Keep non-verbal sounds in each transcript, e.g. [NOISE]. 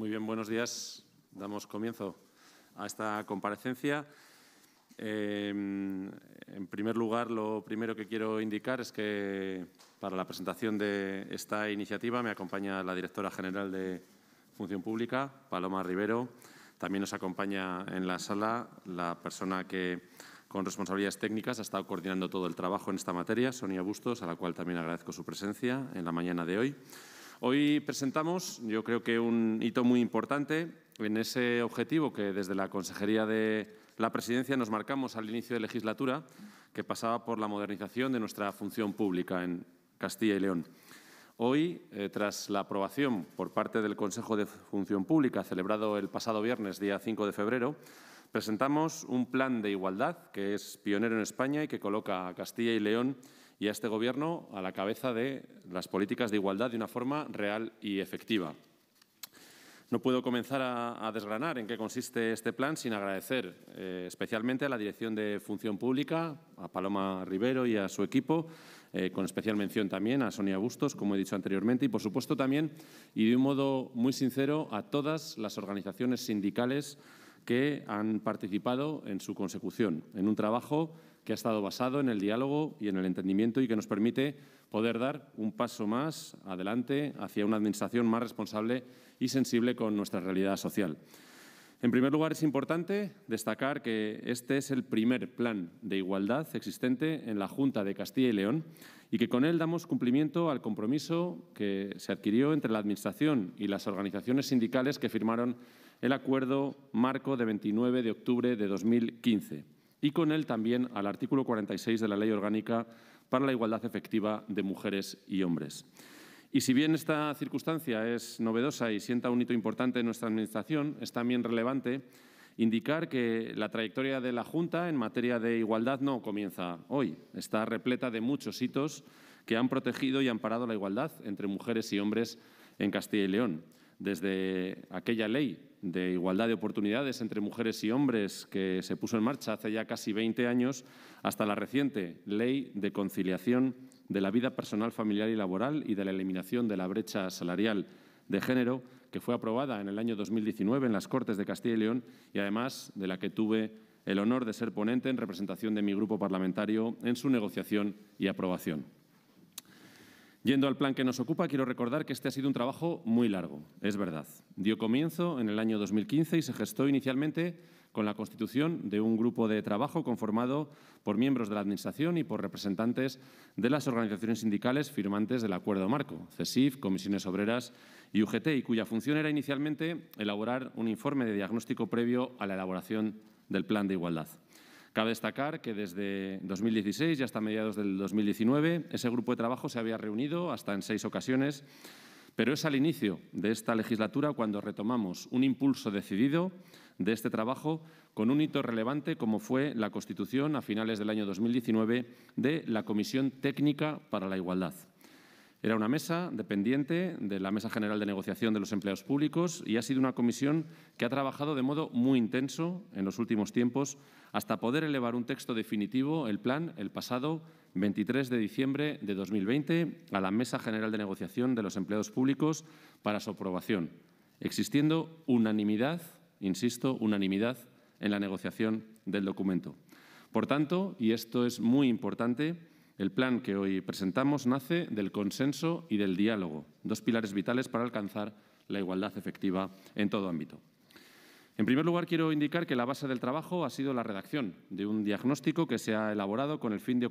Muy bien, buenos días. Damos comienzo a esta comparecencia. Eh, en primer lugar, lo primero que quiero indicar es que para la presentación de esta iniciativa me acompaña la directora general de Función Pública, Paloma Rivero. También nos acompaña en la sala la persona que con responsabilidades técnicas ha estado coordinando todo el trabajo en esta materia, Sonia Bustos, a la cual también agradezco su presencia en la mañana de hoy. Hoy presentamos, yo creo que un hito muy importante en ese objetivo que desde la Consejería de la Presidencia nos marcamos al inicio de legislatura, que pasaba por la modernización de nuestra función pública en Castilla y León. Hoy, eh, tras la aprobación por parte del Consejo de Función Pública, celebrado el pasado viernes, día 5 de febrero, presentamos un plan de igualdad que es pionero en España y que coloca a Castilla y León y a este Gobierno a la cabeza de las políticas de igualdad de una forma real y efectiva. No puedo comenzar a, desgranar en qué consiste este plan sin agradecer eh, especialmente a la Dirección de Función Pública, a Paloma Rivero y a su equipo, eh, con especial mención también a Sonia Bustos, como he dicho anteriormente, y por supuesto también, y de un modo muy sincero, a todas las organizaciones sindicales que han participado en su consecución, en un trabajo que ha estado basado en el diálogo y en el entendimiento y que nos permite poder dar un paso más adelante hacia una administración más responsable y sensible con nuestra realidad social. En primer lugar, es importante destacar que este es el primer plan de igualdad existente en la Junta de Castilla y León y que con él damos cumplimiento al compromiso que se adquirió entre la Administración y las organizaciones sindicales que firmaron el acuerdo marco de 29 de octubre de 2015 y con él también al artículo 46 de la Ley Orgánica para la Igualdad Efectiva de Mujeres y Hombres. Y si bien esta circunstancia es novedosa y sienta un hito importante en nuestra Administración, es también relevante indicar que la trayectoria de la Junta en materia de igualdad no comienza hoy. Está repleta de muchos hitos que han protegido y amparado la igualdad entre mujeres y hombres en Castilla y León desde aquella ley de igualdad de oportunidades entre mujeres y hombres que se puso en marcha hace ya casi 20 años, hasta la reciente ley de conciliación de la vida personal, familiar y laboral y de la eliminación de la brecha salarial de género, que fue aprobada en el año 2019 en las Cortes de Castilla y León y además de la que tuve el honor de ser ponente en representación de mi grupo parlamentario en su negociación y aprobación. Yendo al plan que nos ocupa, quiero recordar que este ha sido un trabajo muy largo, es verdad. Dio comienzo en el año 2015 y se gestó inicialmente con la constitución de un grupo de trabajo conformado por miembros de la Administración y por representantes de las organizaciones sindicales firmantes del Acuerdo Marco, CESIF, Comisiones Obreras y UGT, y cuya función era inicialmente elaborar un informe de diagnóstico previo a la elaboración del Plan de Igualdad. Cabe destacar que desde 2016 y hasta mediados del 2019 ese grupo de trabajo se había reunido hasta en seis ocasiones, pero es al inicio de esta legislatura cuando retomamos un impulso decidido de este trabajo con un hito relevante como fue la constitución a finales del año 2019 de la Comisión Técnica para la Igualdad. Era una mesa dependiente de la Mesa General de Negociación de los Empleados Públicos y ha sido una comisión que ha trabajado de modo muy intenso en los últimos tiempos hasta poder elevar un texto definitivo, el plan, el pasado 23 de diciembre de 2020 a la Mesa General de Negociación de los Empleados Públicos para su aprobación, existiendo unanimidad, insisto, unanimidad en la negociación del documento. Por tanto, y esto es muy importante, el plan que hoy presentamos nace del consenso y del diálogo, dos pilares vitales para alcanzar la igualdad efectiva en todo ámbito. En primer lugar, quiero indicar que la base del trabajo ha sido la redacción de un diagnóstico que se ha elaborado con el fin de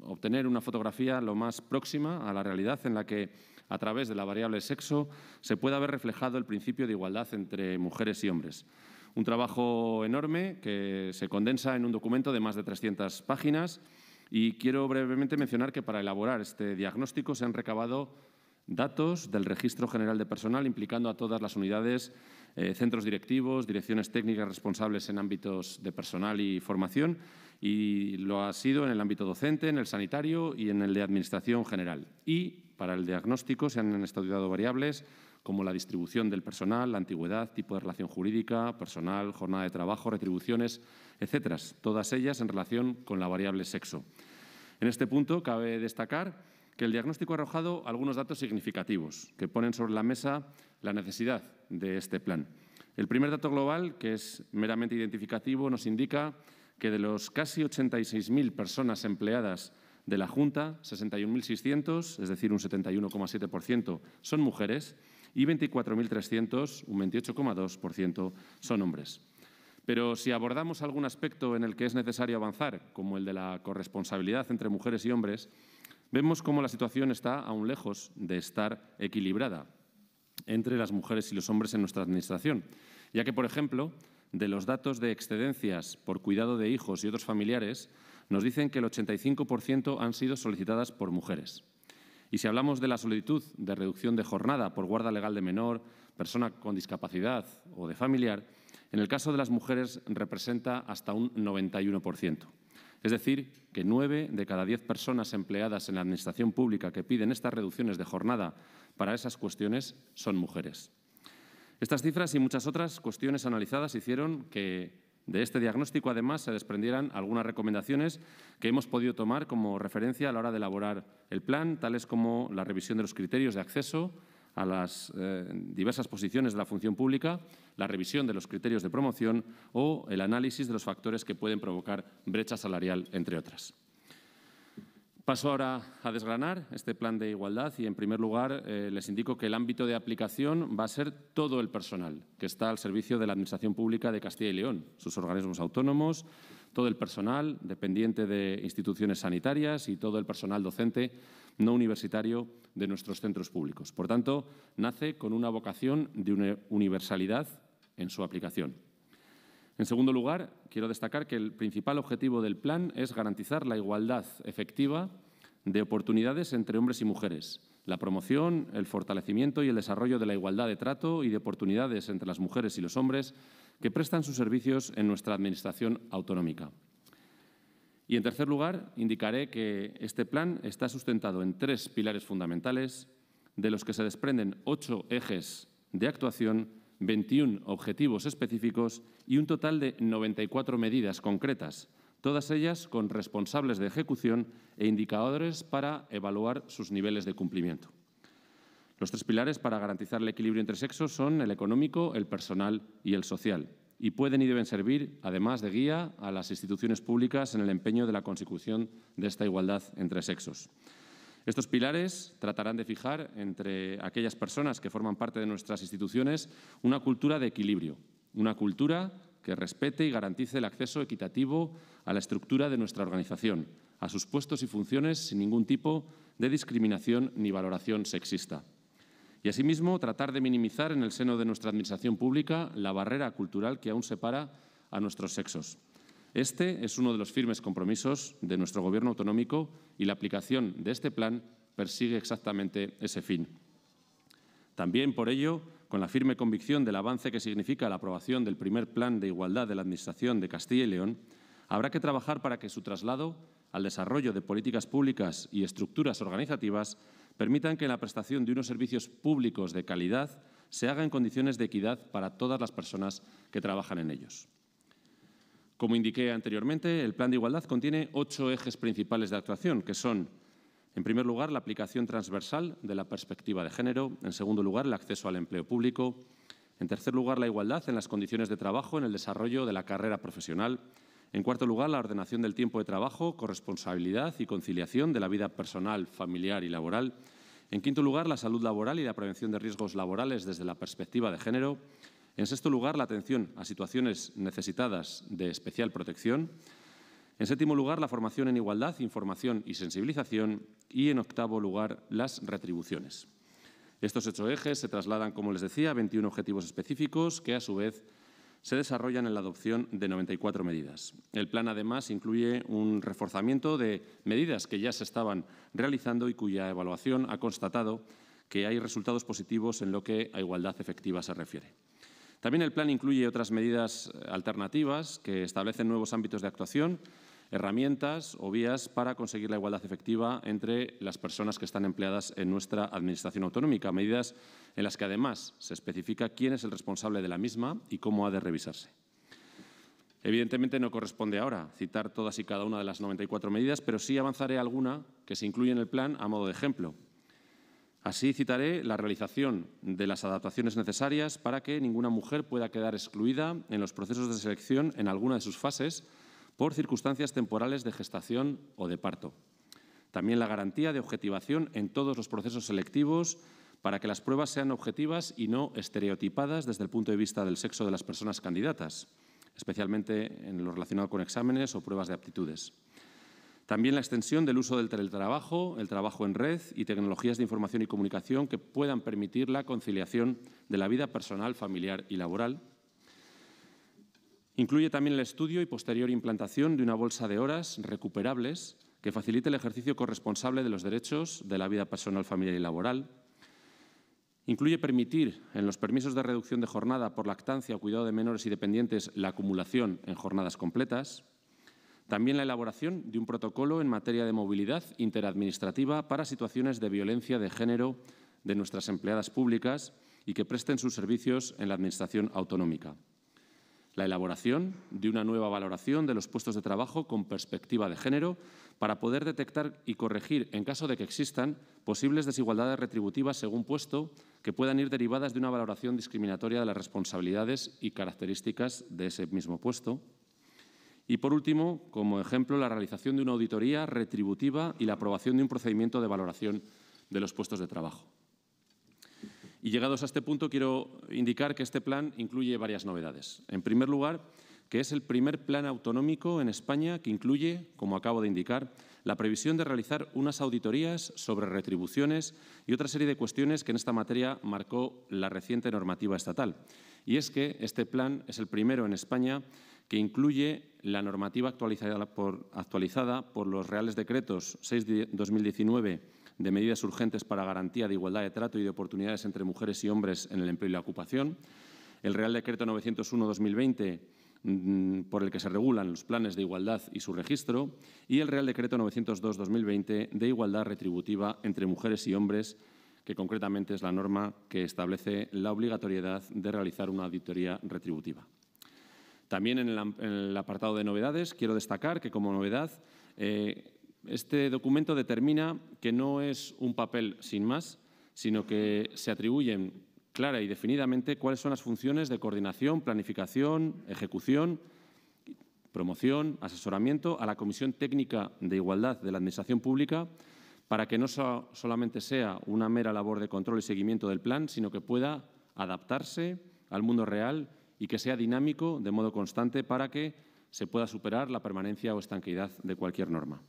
obtener una fotografía lo más próxima a la realidad en la que, a través de la variable sexo, se pueda haber reflejado el principio de igualdad entre mujeres y hombres. Un trabajo enorme que se condensa en un documento de más de 300 páginas y quiero brevemente mencionar que para elaborar este diagnóstico se han recabado datos del Registro General de Personal, implicando a todas las unidades, eh, centros directivos, direcciones técnicas responsables en ámbitos de personal y formación, y lo ha sido en el ámbito docente, en el sanitario y en el de Administración General. Y para el diagnóstico se han estudiado variables como la distribución del personal, la antigüedad, tipo de relación jurídica, personal, jornada de trabajo, retribuciones, etcétera, todas ellas en relación con la variable sexo. En este punto cabe destacar que el diagnóstico ha arrojado algunos datos significativos que ponen sobre la mesa la necesidad de este plan. El primer dato global, que es meramente identificativo, nos indica que de los casi 86.000 personas empleadas de la Junta, 61.600, es decir, un 71,7%, son mujeres y 24.300, un 28,2%, son hombres. Pero si abordamos algún aspecto en el que es necesario avanzar, como el de la corresponsabilidad entre mujeres y hombres, vemos cómo la situación está aún lejos de estar equilibrada entre las mujeres y los hombres en nuestra Administración, ya que, por ejemplo, de los datos de excedencias por cuidado de hijos y otros familiares, nos dicen que el 85% han sido solicitadas por mujeres. Y si hablamos de la solicitud de reducción de jornada por guarda legal de menor, persona con discapacidad o de familiar, en el caso de las mujeres representa hasta un 91%. Es decir, que nueve de cada diez personas empleadas en la Administración pública que piden estas reducciones de jornada para esas cuestiones son mujeres. Estas cifras y muchas otras cuestiones analizadas hicieron que de este diagnóstico, además, se desprendieran algunas recomendaciones que hemos podido tomar como referencia a la hora de elaborar el plan, tales como la revisión de los criterios de acceso a las eh, diversas posiciones de la función pública, la revisión de los criterios de promoción o el análisis de los factores que pueden provocar brecha salarial, entre otras. Paso ahora a desgranar este plan de igualdad y, en primer lugar, eh, les indico que el ámbito de aplicación va a ser todo el personal que está al servicio de la Administración Pública de Castilla y León, sus organismos autónomos, todo el personal dependiente de instituciones sanitarias y todo el personal docente no universitario de nuestros centros públicos. Por tanto, nace con una vocación de universalidad en su aplicación. En segundo lugar, quiero destacar que el principal objetivo del plan es garantizar la igualdad efectiva de oportunidades entre hombres y mujeres, la promoción, el fortalecimiento y el desarrollo de la igualdad de trato y de oportunidades entre las mujeres y los hombres que prestan sus servicios en nuestra Administración autonómica. Y, en tercer lugar, indicaré que este plan está sustentado en tres pilares fundamentales, de los que se desprenden ocho ejes de actuación 21 objetivos específicos y un total de 94 medidas concretas, todas ellas con responsables de ejecución e indicadores para evaluar sus niveles de cumplimiento. Los tres pilares para garantizar el equilibrio entre sexos son el económico, el personal y el social, y pueden y deben servir, además de guía, a las instituciones públicas en el empeño de la consecución de esta igualdad entre sexos. Estos pilares tratarán de fijar entre aquellas personas que forman parte de nuestras instituciones una cultura de equilibrio, una cultura que respete y garantice el acceso equitativo a la estructura de nuestra organización, a sus puestos y funciones sin ningún tipo de discriminación ni valoración sexista. Y asimismo, tratar de minimizar en el seno de nuestra Administración pública la barrera cultural que aún separa a nuestros sexos. Este es uno de los firmes compromisos de nuestro Gobierno autonómico y la aplicación de este plan persigue exactamente ese fin. También, por ello, con la firme convicción del avance que significa la aprobación del primer Plan de Igualdad de la Administración de Castilla y León, habrá que trabajar para que su traslado al desarrollo de políticas públicas y estructuras organizativas permitan que la prestación de unos servicios públicos de calidad se haga en condiciones de equidad para todas las personas que trabajan en ellos. Como indiqué anteriormente, el Plan de Igualdad contiene ocho ejes principales de actuación, que son, en primer lugar, la aplicación transversal de la perspectiva de género, en segundo lugar, el acceso al empleo público, en tercer lugar, la igualdad en las condiciones de trabajo, en el desarrollo de la carrera profesional, en cuarto lugar, la ordenación del tiempo de trabajo, corresponsabilidad y conciliación de la vida personal, familiar y laboral, en quinto lugar, la salud laboral y la prevención de riesgos laborales desde la perspectiva de género, en sexto lugar, la atención a situaciones necesitadas de especial protección. En séptimo lugar, la formación en igualdad, información y sensibilización. Y en octavo lugar, las retribuciones. Estos ocho ejes se trasladan, como les decía, a 21 objetivos específicos que, a su vez, se desarrollan en la adopción de 94 medidas. El plan, además, incluye un reforzamiento de medidas que ya se estaban realizando y cuya evaluación ha constatado que hay resultados positivos en lo que a igualdad efectiva se refiere. También el plan incluye otras medidas eh, alternativas que establecen nuevos ámbitos de actuación, herramientas o vías para conseguir la igualdad efectiva entre las personas que están empleadas en nuestra Administración autonómica, medidas en las que además se especifica quién es el responsable de la misma y cómo ha de revisarse. Evidentemente no corresponde ahora citar todas y cada una de las 94 medidas, pero sí avanzaré alguna que se incluye en el plan a modo de ejemplo. Así citaré la realización de las adaptaciones necesarias para que ninguna mujer pueda quedar excluida en los procesos de selección en alguna de sus fases por circunstancias temporales de gestación o de parto. También la garantía de objetivación en todos los procesos selectivos para que las pruebas sean objetivas y no estereotipadas desde el punto de vista del sexo de las personas candidatas, especialmente en lo relacionado con exámenes o pruebas de aptitudes. También la extensión del uso del teletrabajo, el trabajo en red y tecnologías de información y comunicación que puedan permitir la conciliación de la vida personal, familiar y laboral. Incluye también el estudio y posterior implantación de una bolsa de horas recuperables que facilite el ejercicio corresponsable de los derechos de la vida personal, familiar y laboral. Incluye permitir en los permisos de reducción de jornada por lactancia o cuidado de menores y dependientes la acumulación en jornadas completas. También la elaboración de un protocolo en materia de movilidad interadministrativa para situaciones de violencia de género de nuestras empleadas públicas y que presten sus servicios en la Administración autonómica. La elaboración de una nueva valoración de los puestos de trabajo con perspectiva de género para poder detectar y corregir, en caso de que existan, posibles desigualdades retributivas según puesto que puedan ir derivadas de una valoración discriminatoria de las responsabilidades y características de ese mismo puesto. Y, por último, como ejemplo, la realización de una auditoría retributiva y la aprobación de un procedimiento de valoración de los puestos de trabajo. Y llegados a este punto, quiero indicar que este plan incluye varias novedades. En primer lugar, que es el primer plan autonómico en España que incluye, como acabo de indicar, la previsión de realizar unas auditorías sobre retribuciones y otra serie de cuestiones que en esta materia marcó la reciente normativa estatal. Y es que este plan es el primero en España que incluye la normativa actualizada por, actualizada por los Reales Decretos 6-2019 de medidas urgentes para garantía de igualdad de trato y de oportunidades entre mujeres y hombres en el empleo y la ocupación, el Real Decreto 901-2020 mm, por el que se regulan los planes de igualdad y su registro, y el Real Decreto 902-2020 de igualdad retributiva entre mujeres y hombres, que concretamente es la norma que establece la obligatoriedad de realizar una auditoría retributiva. También en el, apartado de novedades quiero destacar que como novedad eh, este documento determina que no es un papel sin más, sino que se atribuyen clara y definidamente cuáles son las funciones de coordinación, planificación, ejecución, promoción, asesoramiento a la Comisión Técnica de Igualdad de la Administración Pública para que no solamente sea una mera labor de control y seguimiento del plan, sino que pueda adaptarse al mundo real y que sea dinámico de modo constante para que se pueda superar la permanencia o estanqueidad de cualquier norma.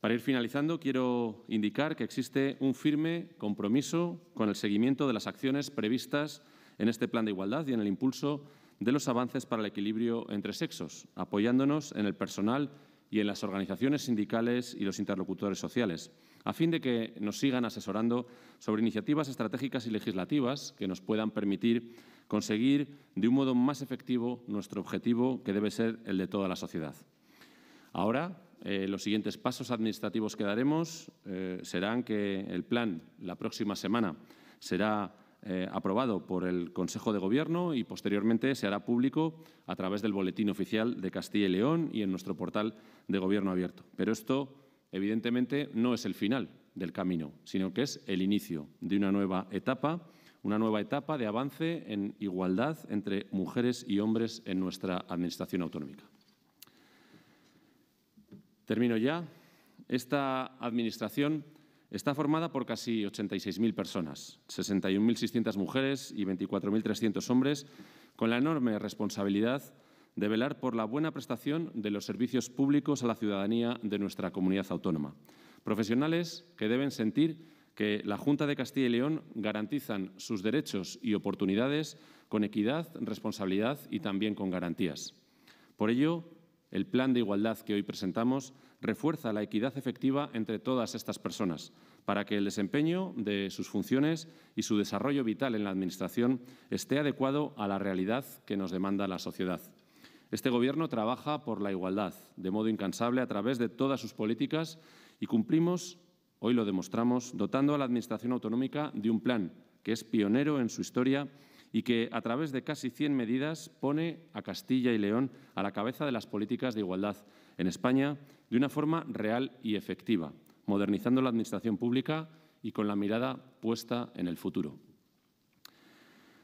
Para ir finalizando, quiero indicar que existe un firme compromiso con el seguimiento de las acciones previstas en este plan de igualdad y en el impulso de los avances para el equilibrio entre sexos, apoyándonos en el personal y en las organizaciones sindicales y los interlocutores sociales, a fin de que nos sigan asesorando sobre iniciativas estratégicas y legislativas que nos puedan permitir conseguir de un modo más efectivo nuestro objetivo, que debe ser el de toda la sociedad. Ahora, eh, los siguientes pasos administrativos que daremos eh, serán que el plan la próxima semana será eh, aprobado por el Consejo de Gobierno y posteriormente se hará público a través del Boletín Oficial de Castilla y León y en nuestro portal de Gobierno Abierto. Pero esto, evidentemente, no es el final del camino, sino que es el inicio de una nueva etapa una nueva etapa de avance en igualdad entre mujeres y hombres en nuestra Administración autonómica. Termino ya. Esta Administración está formada por casi 86.000 personas, 61.600 mujeres y 24.300 hombres, con la enorme responsabilidad de velar por la buena prestación de los servicios públicos a la ciudadanía de nuestra comunidad autónoma. Profesionales que deben sentir que la Junta de Castilla y León garantizan sus derechos y oportunidades con equidad, responsabilidad y también con garantías. Por ello, el plan de igualdad que hoy presentamos refuerza la equidad efectiva entre todas estas personas para que el desempeño de sus funciones y su desarrollo vital en la Administración esté adecuado a la realidad que nos demanda la sociedad. Este Gobierno trabaja por la igualdad de modo incansable a través de todas sus políticas y cumplimos Hoy lo demostramos dotando a la Administración autonómica de un plan que es pionero en su historia y que, a través de casi 100 medidas, pone a Castilla y León a la cabeza de las políticas de igualdad en España de una forma real y efectiva, modernizando la Administración pública y con la mirada puesta en el futuro.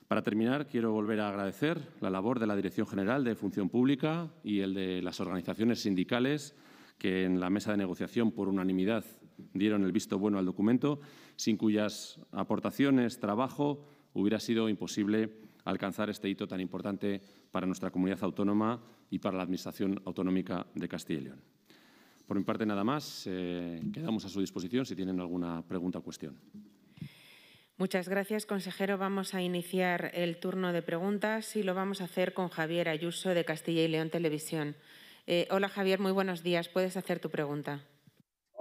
Para terminar, quiero volver a agradecer la labor de la Dirección General de Función Pública y el de las organizaciones sindicales que en la mesa de negociación, por unanimidad, dieron el visto bueno al documento, sin cuyas aportaciones, trabajo, hubiera sido imposible alcanzar este hito tan importante para nuestra comunidad autónoma y para la Administración Autonómica de Castilla y León. Por mi parte, nada más. Eh, quedamos a su disposición si tienen alguna pregunta o cuestión. Muchas gracias, consejero. Vamos a iniciar el turno de preguntas y lo vamos a hacer con Javier Ayuso de Castilla y León Televisión. Eh, hola, Javier, muy buenos días. Puedes hacer tu pregunta.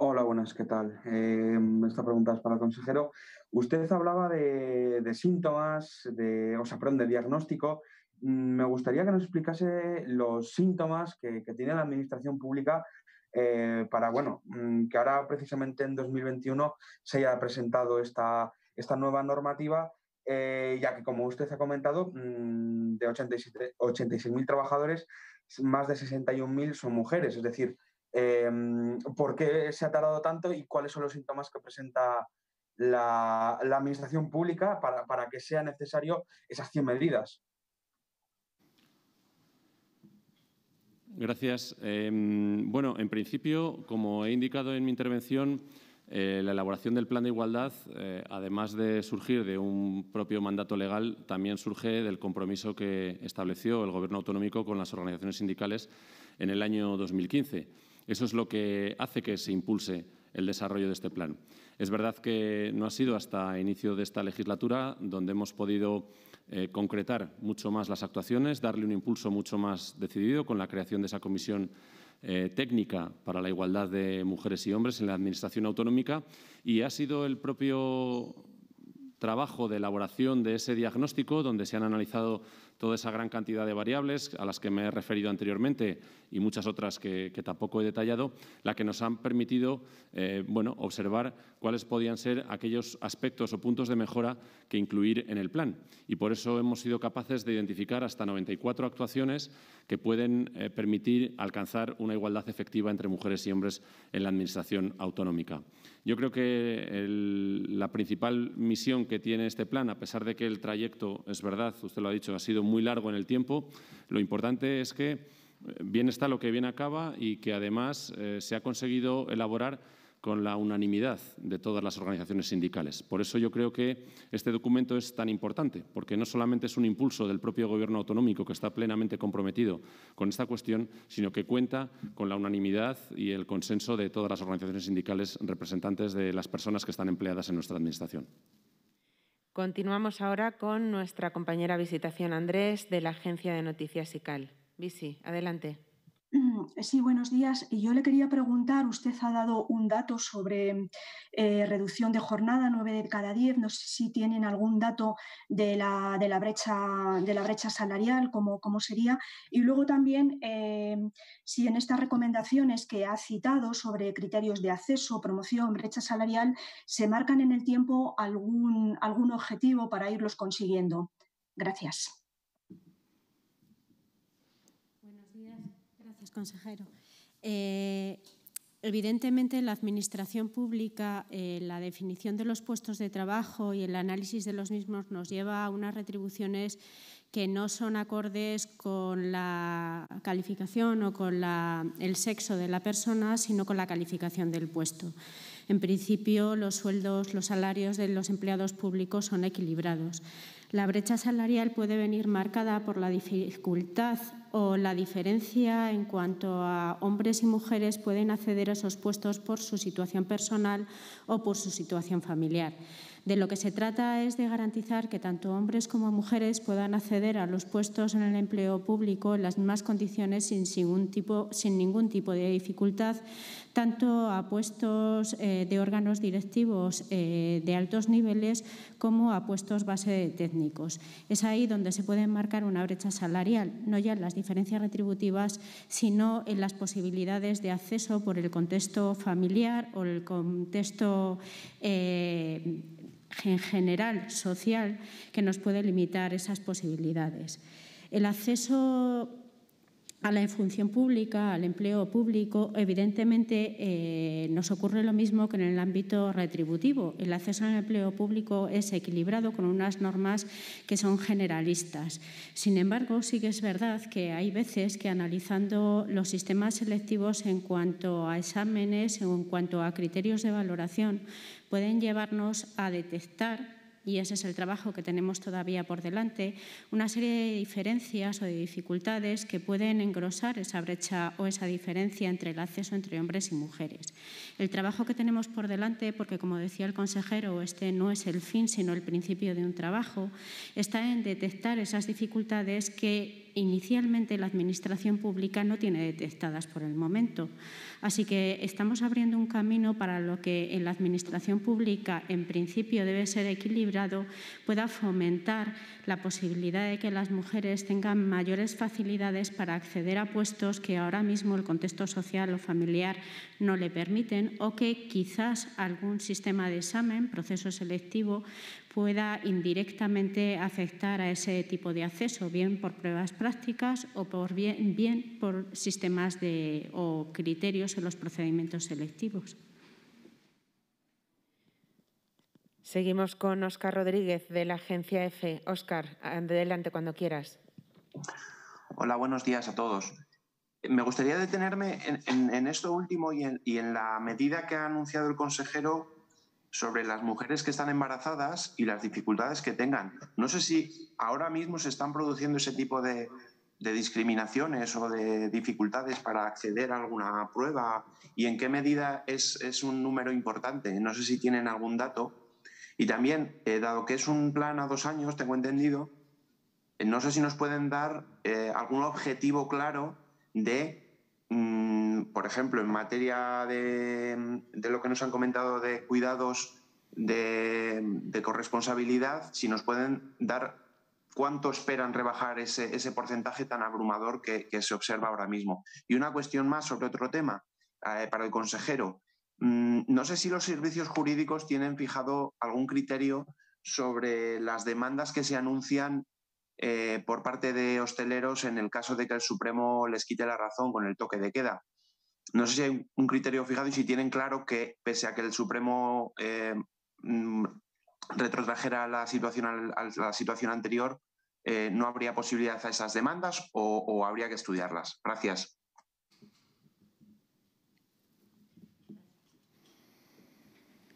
Hola, buenas, ¿qué tal? Em, esta pregunta es para el consejero. Usted hablaba de, síntomas, de, o sea, perdón, de diagnóstico. Mm, me gustaría que nos explicase los síntomas que, tiene la administración pública eh, para, bueno, mm, que ahora precisamente en 2021 se haya presentado esta, esta nueva normativa, eh, ya que, como usted ha comentado, mm, de 86.000 86 trabajadores, más de 61.000 son mujeres, es decir, Em, por qué se ha tardado tanto y cuáles son los síntomas que presenta la, administración pública para, que sea necesario esas 100 medidas. Gracias. Em, bueno, en principio, como he indicado en mi intervención, eh, la elaboración del Plan de Igualdad, eh, además de surgir de un propio mandato legal, también surge del compromiso que estableció el Gobierno autonómico con las organizaciones sindicales en el año 2015. Eso es lo que hace que se impulse el desarrollo de este plan. Es verdad que no ha sido hasta inicio de esta legislatura donde hemos podido eh, concretar mucho más las actuaciones, darle un impulso mucho más decidido con la creación de esa comisión eh, técnica para la igualdad de mujeres y hombres en la Administración autonómica y ha sido el propio trabajo de elaboración de ese diagnóstico donde se han analizado toda esa gran cantidad de variables a las que me he referido anteriormente y muchas otras que, tampoco he detallado, la que nos han permitido eh, bueno, observar cuáles podían ser aquellos aspectos o puntos de mejora que incluir en el plan. Y por eso hemos sido capaces de identificar hasta 94 actuaciones que pueden eh, permitir alcanzar una igualdad efectiva entre mujeres y hombres en la Administración autonómica. Yo creo que la principal misión que tiene este plan, a pesar de que el trayecto, es verdad, usted lo ha dicho, ha sido muy largo en el tiempo, lo importante es que bien está lo que bien acaba y que además eh, se ha conseguido elaborar con la unanimidad de todas las organizaciones sindicales. Por eso yo creo que este documento es tan importante, porque no solamente es un impulso del propio Gobierno autonómico que está plenamente comprometido con esta cuestión, sino que cuenta con la unanimidad y el consenso de todas las organizaciones sindicales representantes de las personas que están empleadas en nuestra Administración. Continuamos ahora con nuestra compañera Visitación Andrés de la Agencia de Noticias ICAL. Bici, adelante. Mm, sí, buenos días. Yo le quería preguntar, usted ha dado un dato sobre eh, reducción de jornada, nueve de cada diez. No sé si tienen algún dato de la, de la, brecha, de la brecha salarial, cómo, cómo sería. Y luego también, eh, si en estas recomendaciones que ha citado sobre criterios de acceso, promoción, brecha salarial, se marcan en el tiempo algún, algún objetivo para irlos consiguiendo. Gracias. consejero. Eh, evidentemente, la Administración Pública, eh, la definición de los puestos de trabajo y el análisis de los mismos nos lleva a unas retribuciones que no son acordes con la calificación o con el sexo de la persona, sino con la calificación del puesto. En principio, los sueldos, los salarios de los empleados públicos son equilibrados. La brecha salarial puede venir marcada por la dificultad o la diferencia en cuanto a hombres y mujeres pueden acceder a esos puestos por su situación personal o por su situación familiar. De lo que se trata es de garantizar que tanto hombres como mujeres puedan acceder a los puestos en el empleo público en las mismas condiciones sin, ningún tipo, sin ningún tipo de dificultad, tanto a puestos eh, de órganos directivos eh, de altos niveles como a puestos base técnicos. Es ahí donde se puede marcar una brecha salarial, no ya en las diferencias retributivas, sino en las posibilidades de acceso por el contexto familiar o el contexto eh, en general social que nos puede limitar esas posibilidades. El acceso a la función pública, al empleo público, evidentemente eh, nos ocurre lo mismo que en el ámbito retributivo. El acceso al empleo público es equilibrado con unas normas que son generalistas. Sin embargo, sí que es verdad que hay veces que analizando los sistemas selectivos en cuanto a exámenes, en cuanto a criterios de valoración, pueden llevarnos a detectar, y ese es el trabajo que tenemos todavía por delante, una serie de diferencias o de dificultades que pueden engrosar esa brecha o esa diferencia entre el acceso entre hombres y mujeres. El trabajo que tenemos por delante, porque como decía el consejero, este no es el fin, sino el principio de un trabajo, está en detectar esas dificultades que inicialmente la Administración Pública no tiene detectadas por el momento. Así que estamos abriendo un camino para lo que en la Administración Pública, en principio, debe ser equilibrado, pueda fomentar la posibilidad de que las mujeres tengan mayores facilidades para acceder a puestos que ahora mismo el contexto social o familiar no le permiten o que quizás algún sistema de examen, proceso selectivo, pueda indirectamente afectar a ese tipo de acceso, bien por pruebas prácticas o por bien, por sistemas de, o criterios en los procedimientos selectivos. Seguimos con Óscar Rodríguez de la Agencia EFE. Óscar, adelante cuando quieras. Hola, buenos días a todos. Me gustaría detenerme en, esto último y en la medida que ha anunciado el consejero sobre las mujeres que están embarazadas y las dificultades que tengan. No sé si ahora mismo se están produciendo ese tipo de, discriminaciones o de dificultades para acceder a alguna prueba y en qué medida es, un número importante. No sé si tienen algún dato. Y también, eh, dado que es un plan a dos años, tengo entendido, eh, no sé si nos pueden dar eh, algún objetivo claro de mm, por ejemplo, en materia de, lo que nos han comentado de cuidados de, corresponsabilidad, si nos pueden dar cuánto esperan rebajar ese, porcentaje tan abrumador que, se observa ahora mismo. Y una cuestión más sobre otro tema eh, para el consejero. Mm, no sé si los servicios jurídicos tienen fijado algún criterio sobre las demandas que se anuncian eh, por parte de hosteleros en el caso de que el Supremo les quite la razón con el toque de queda no sé si hay un criterio fijado y si tienen claro que, pese a que el Supremo eh, mm, retrotrajera la situación, a la situación anterior, eh, no habría posibilidad a esas demandas o habría que estudiarlas. Gracias.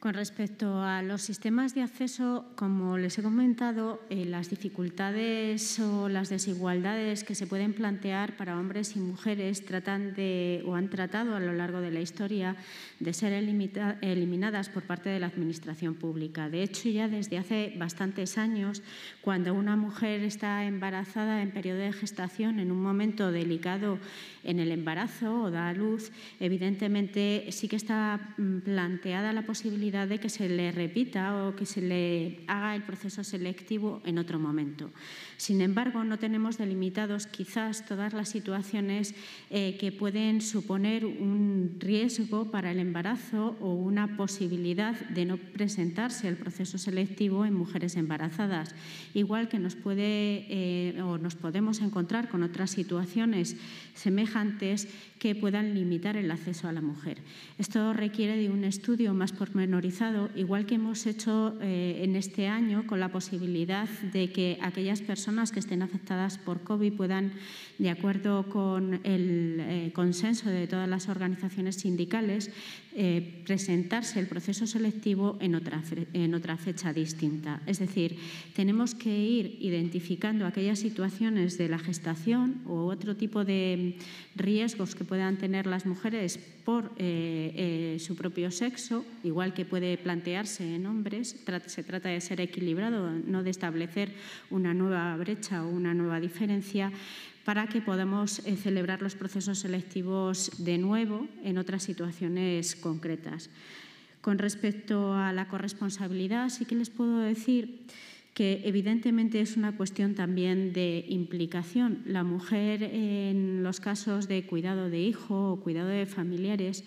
Con respecto a los sistemas de acceso, como les he comentado, eh, las dificultades o las desigualdades que se pueden plantear para hombres y mujeres tratan de o han tratado a lo largo de la historia de ser eliminadas por parte de la administración pública. De hecho, ya desde hace bastantes años, cuando una mujer está embarazada en periodo de gestación, en un momento delicado en el embarazo o da a luz, evidentemente sí que está mm, planteada la posibilidad de que se le repita o que se le haga el proceso selectivo en otro momento. Sin embargo, no tenemos delimitados quizás todas las situaciones eh, que pueden suponer un riesgo para el embarazo o una posibilidad de no presentarse al proceso selectivo en mujeres embarazadas, igual que nos puede eh, o nos podemos encontrar con otras situaciones semejantes que puedan limitar el acceso a la mujer. Esto requiere de un estudio más pormenorizado igual que hemos hecho eh, en este año con la posibilidad de que aquellas personas que estén afectadas por COVID puedan, de acuerdo con el eh, consenso de todas las organizaciones sindicales, eh, presentarse el proceso selectivo en otra, en otra fecha distinta. Es decir, tenemos que ir identificando aquellas situaciones de la gestación o otro tipo de riesgos que puedan tener las mujeres por eh, eh, su propio sexo, igual que puede plantearse en hombres. Se trata de ser equilibrado, no de establecer una nueva brecha o una nueva diferencia para que podamos eh, celebrar los procesos selectivos de nuevo en otras situaciones concretas. Con respecto a la corresponsabilidad, sí que les puedo decir que evidentemente es una cuestión también de implicación. La mujer en los casos de cuidado de hijo o cuidado de familiares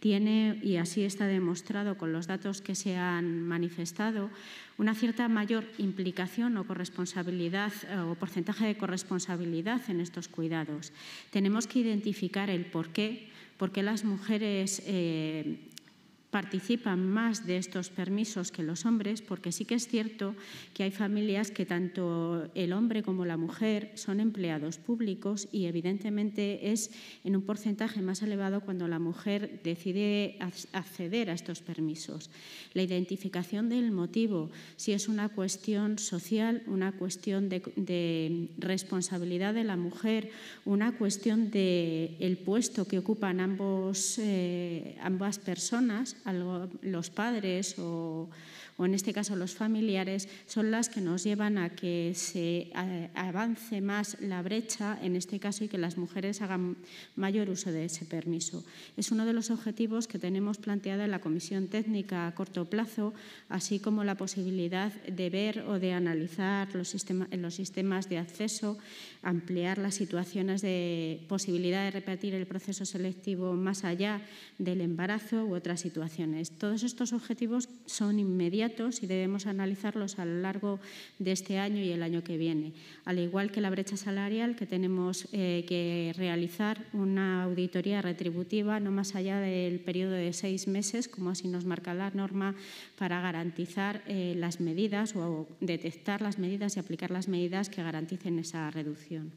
tiene, y así está demostrado con los datos que se han manifestado, una cierta mayor implicación o corresponsabilidad eh, o porcentaje de corresponsabilidad en estos cuidados. Tenemos que identificar el por qué, por qué las mujeres eh, participan más de estos permisos que los hombres, porque sí que es cierto que hay familias que tanto el hombre como la mujer son empleados públicos y evidentemente es en un porcentaje más elevado cuando la mujer decide acceder a estos permisos. La identificación del motivo, si es una cuestión social, una cuestión de, responsabilidad de la mujer, una cuestión del puesto que ocupan ambos, eh, ambas personas, algo, los padres o, o en este caso los familiares, son las que nos llevan a que se eh, avance más la brecha, en este caso, y que las mujeres hagan mayor uso de ese permiso. Es uno de los objetivos que tenemos planteado en la Comisión Técnica a corto plazo, así como la posibilidad de ver o de analizar los, sistemas, los sistemas de acceso, ampliar las situaciones de posibilidad de repetir el proceso selectivo más allá del embarazo u otras situaciones. Todos estos objetivos son inmediatos y debemos analizarlos a lo largo de este año y el año que viene, al igual que la brecha salarial que tenemos eh, que realizar una auditoría retributiva no más allá del periodo de seis meses, como así nos marca la norma, para garantizar eh, las medidas o detectar las medidas y aplicar las medidas que garanticen esa reducción.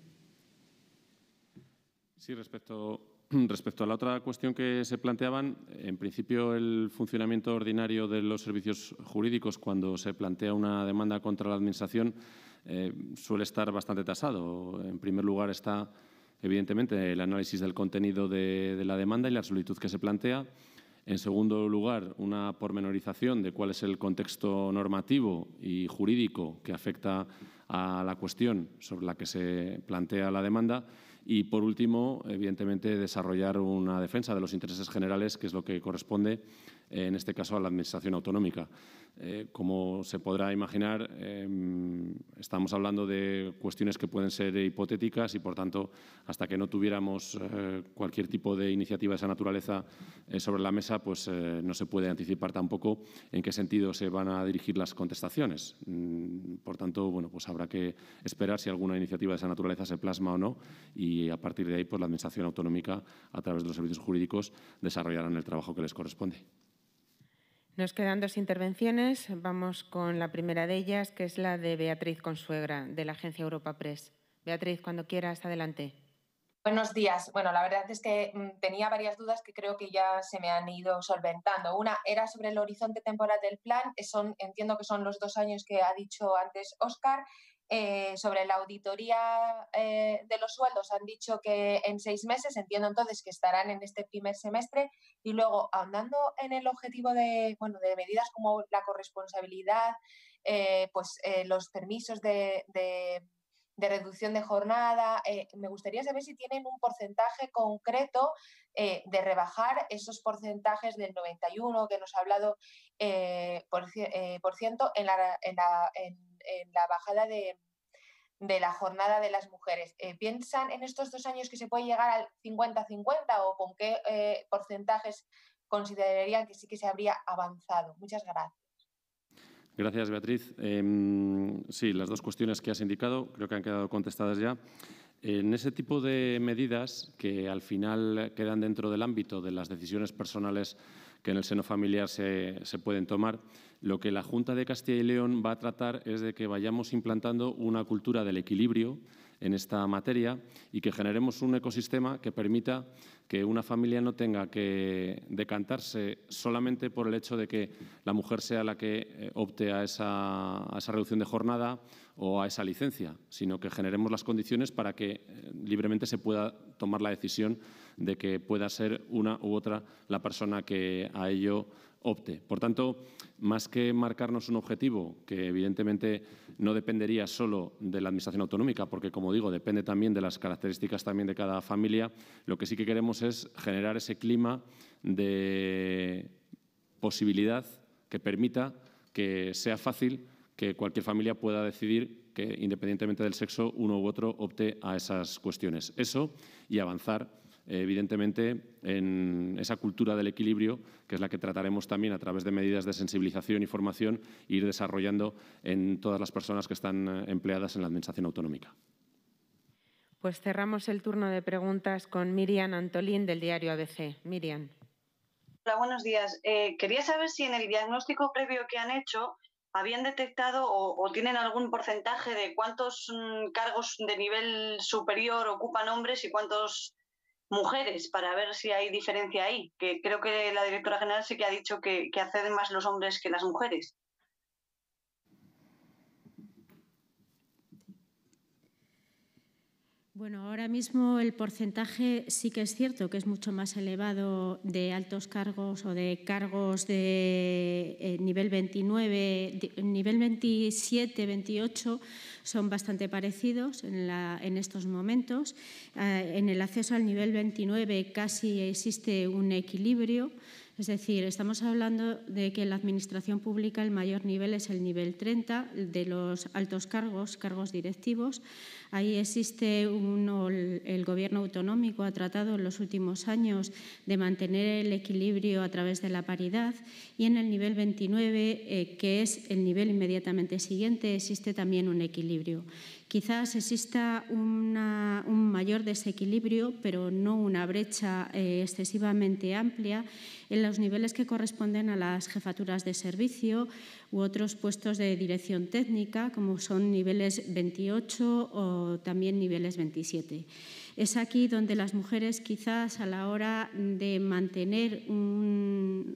Sí, respecto [CLEARS THROAT] Respecto a la otra cuestión que se planteaban, en principio el funcionamiento ordinario de los servicios jurídicos cuando se plantea una demanda contra la Administración eh, suele estar bastante tasado. En primer lugar está, evidentemente, el análisis del contenido de, la demanda y la solicitud que se plantea. En segundo lugar, una pormenorización de cuál es el contexto normativo y jurídico que afecta a la cuestión sobre la que se plantea la demanda y, por último, evidentemente, desarrollar una defensa de los intereses generales, que es lo que corresponde, en este caso, a la Administración autonómica. Eh, como se podrá imaginar, em, estamos hablando de cuestiones que pueden ser hipotéticas y, por tanto, hasta que no tuviéramos eh, cualquier tipo de iniciativa de esa naturaleza eh, sobre la mesa, pues no se puede anticipar tampoco en qué sentido se van a dirigir las contestaciones. Mm, por tanto, bueno, pues habrá que esperar si alguna iniciativa de esa naturaleza se plasma o no y, a partir de ahí, pues la Administración autonómica, a través de los servicios jurídicos, desarrollarán el trabajo que les corresponde. Nos quedan dos intervenciones. Vamos con la primera de ellas, que es la de Beatriz Consuegra, de la Agencia Europa Press. Beatriz, cuando quieras, adelante. Buenos días. Bueno, la verdad es que mm, tenía varias dudas que creo que ya se me han ido solventando. Una era sobre el horizonte temporal del plan. Eh, entiendo que son los dos años que ha dicho antes Óscar. Eh, sobre la auditoría eh, de los sueldos han dicho que en seis meses, entiendo entonces que estarán en este primer semestre, y luego andando en el objetivo de, bueno, de medidas como la corresponsabilidad, eh, pues los permisos de, de, reducción de jornada, me gustaría saber si tienen un porcentaje concreto de rebajar esos porcentajes del 91 que nos ha hablado por, ciento en la... En la en la bajada de, la jornada de las mujeres. Eh, ¿Piensan en estos dos años que se puede llegar al 50-50 o con qué eh, porcentajes considerarían que sí que se habría avanzado? Muchas gracias. Gracias, Beatriz. Em, sí, las dos cuestiones que has indicado creo que han quedado contestadas ya. En ese tipo de medidas que al final quedan dentro del ámbito de las decisiones personales que en el seno familiar se pueden tomar, lo que la Junta de Castilla y León va a tratar es de que vayamos implantando una cultura del equilibrio en esta materia y que generemos un ecosistema que permita que una familia no tenga que decantarse solamente por el hecho de que la mujer sea la que eh, opte a esa, reducción de jornada o a esa licencia, sino que generemos las condiciones para que eh, libremente se pueda tomar la decisión de que pueda ser una u otra la persona que a ello opte. Por tanto, más que marcarnos un objetivo que evidentemente no dependería solo de la Administración autonómica, porque como digo, depende también de las características también de cada familia, lo que sí que queremos es generar ese clima de posibilidad que permita que sea fácil que cualquier familia pueda decidir que independientemente del sexo uno u otro opte a esas cuestiones. Eso y avanzar evidentemente, en esa cultura del equilibrio, que es la que trataremos también a través de medidas de sensibilización y formación, ir desarrollando en todas las personas que están eh, empleadas en la Administración autonómica. Pues cerramos el turno de preguntas con Miriam Antolín del diario ABC. Miriam. Hola, buenos días. Eh, quería saber si en el diagnóstico previo que han hecho habían detectado o, tienen algún porcentaje de cuántos mm, cargos de nivel superior ocupan hombres y cuántos mujeres para ver si hay diferencia ahí, que creo que la directora general sí que ha dicho que, acceden más los hombres que las mujeres. Bueno, ahora mismo el porcentaje sí que es cierto que es mucho más elevado de altos cargos o de cargos de eh, nivel 29, nivel 27, 28 son bastante parecidos en, estos momentos. Eh, en el acceso al nivel 29 casi existe un equilibrio. Es decir, estamos hablando de que en la Administración Pública el mayor nivel es el nivel 30 de los altos cargos, cargos directivos. Ahí existe uno, el Gobierno autonómico ha tratado en los últimos años de mantener el equilibrio a través de la paridad y en el nivel 29, eh, que es el nivel inmediatamente siguiente, existe también un equilibrio. Quizás exista un mayor desequilibrio, pero no una brecha eh, excesivamente amplia, en los niveles que corresponden a las jefaturas de servicio u otros puestos de dirección técnica, como son niveles 28 o también niveles 27. Es aquí donde las mujeres quizás a la hora de mantener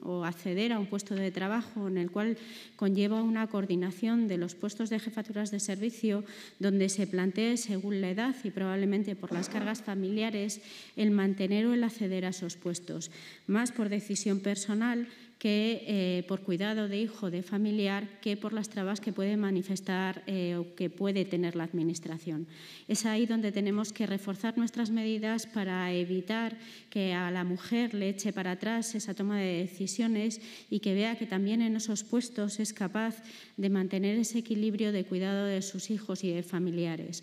o acceder a un puesto de trabajo en el cual conlleva una coordinación de los puestos de jefaturas de servicio, donde se plantee según la edad y probablemente por las cargas familiares el mantener o el acceder a esos puestos, más por decisión personal que eh, por cuidado de hijo de familiar que por las trabas que puede manifestar eh, o que puede tener la Administración. Es ahí donde tenemos que reforzar nuestras medidas para evitar que a la mujer le eche para atrás esa toma de decisiones y que vea que también en esos puestos es capaz de mantener ese equilibrio de cuidado de sus hijos y de familiares.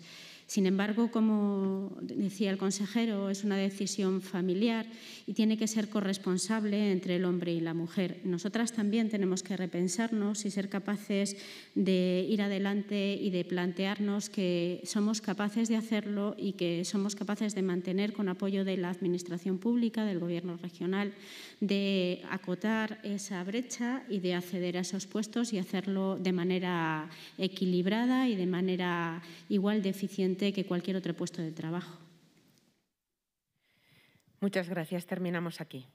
Sin embargo, como decía el consejero, es una decisión familiar y tiene que ser corresponsable entre el hombre y la mujer. Nosotras también tenemos que repensarnos y ser capaces de ir adelante y de plantearnos que somos capaces de hacerlo y que somos capaces de mantener con apoyo de la Administración Pública, del Gobierno regional, de acotar esa brecha y de acceder a esos puestos y hacerlo de manera equilibrada y de manera igual de eficiente que cualquier otro puesto de trabajo. Muchas gracias. Terminamos aquí.